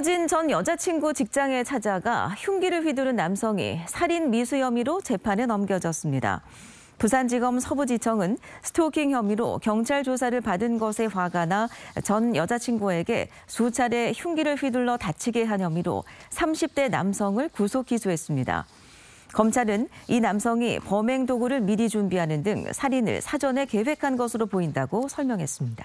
헤어진 전 여자친구 직장에 찾아가 흉기를 휘두른 남성이 살인 미수 혐의로 재판에 넘겨졌습니다. 부산지검 서부지청은 스토킹 혐의로 경찰 조사를 받은 것에 화가 나 전 여자친구에게 수차례 흉기를 휘둘러 다치게 한 혐의로 30대 남성을 구속 기소했습니다. 검찰은 이 남성이 범행 도구를 미리 준비하는 등 살인을 사전에 계획한 것으로 보인다고 설명했습니다.